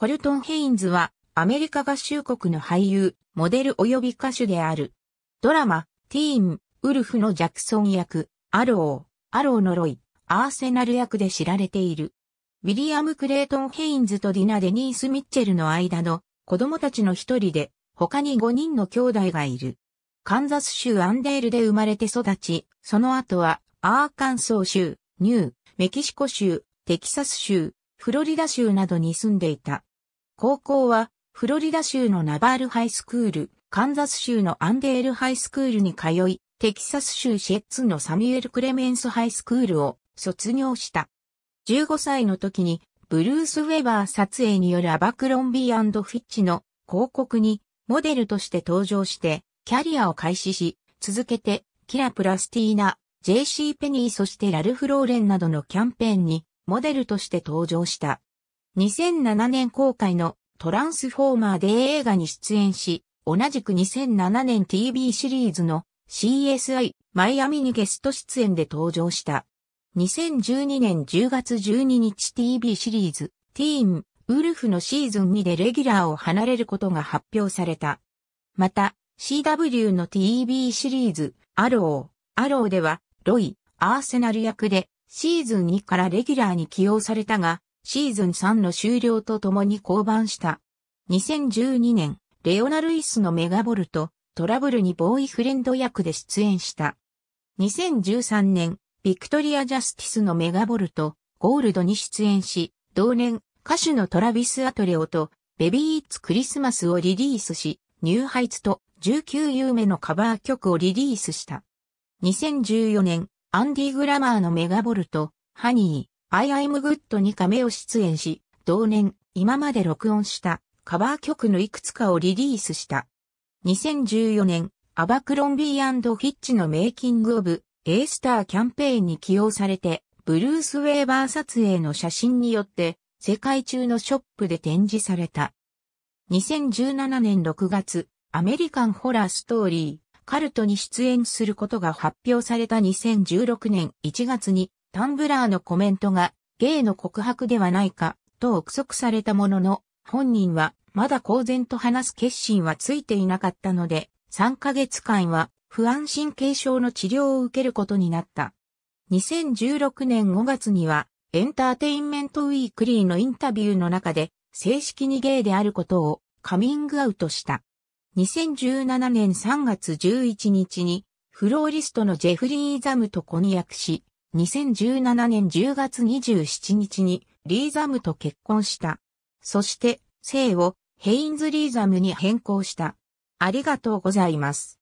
コルトン・ヘインズは、アメリカ合衆国の俳優、モデル及び歌手である。ドラマ、ティーン、ウルフのジャクソン役、アロー、アローのロイ、アーセナル役で知られている。ウィリアム・クレイトン・ヘインズとディナ・デニース・ミッチェルの間の子供たちの一人で、他に5人の兄弟がいる。カンザス州アンデールで生まれて育ち、その後は、アーカンソー州、ニュー、メキシコ州、テキサス州、フロリダ州などに住んでいた。高校は、フロリダ州のナバールハイスクール、カンザス州のアンデールハイスクールに通い、テキサス州シェッツのサミュエル・クレメンスハイスクールを卒業した。15歳の時に、ブルース・ウェバー撮影によるアバクロンビーフィッチの広告にモデルとして登場して、キャリアを開始し、続けて、キラ・プラスティーナ、JC ペニーそしてラルフ・ローレンなどのキャンペーンにモデルとして登場した。2007年公開のトランスフォーマーで映画に出演し、同じく2007年 TV シリーズの CSI マイアミにゲスト出演で登場した。2012年10月12日 TV シリーズティーンウルフのシーズン2でレギュラーを離れることが発表された。また CW の TV シリーズアロー、アローではロイ、アーセナル役でシーズン2からレギュラーに起用されたが、シーズン3の終了とともに降板した。2012年、レオナ・ルイスのメガボルト、トラブルにボーイフレンド役で出演した。2013年、ビクトリア・ジャスティスのメガボルト、ゴールドに出演し、同年、歌手のトラビス・アトレオと、ベビー・イッツ・クリスマスをリリースし、ニューハイツと19有名のカバー曲をリリースした。2014年、アンディ・グラマーのメガボルト、ハニー、I am good に亀を出演し、同年、今まで録音したカバー曲のいくつかをリリースした。2014年、アバクロンビーフィッチのメイキングオブ、エースターキャンペーンに起用されて、ブルース・ウェーバー撮影の写真によって、世界中のショップで展示された。2017年6月、アメリカンホラーストーリー、カルトに出演することが発表された2016年1月に、タンブラーのコメントがゲイの告白ではないかと憶測されたものの、本人はまだ公然と話す決心はついていなかったので、3ヶ月間は不安神経症の治療を受けることになった。2016年5月には、エンターテインメントウィークリーのインタビューの中で、正式にゲイであることをカミングアウトした。2017年3月11日に、フローリストのジェフリー・ザムと婚約し、2017年10月27日にリーザムと結婚した。そして、姓をヘインズ・リーザムに変更した。ありがとうございます。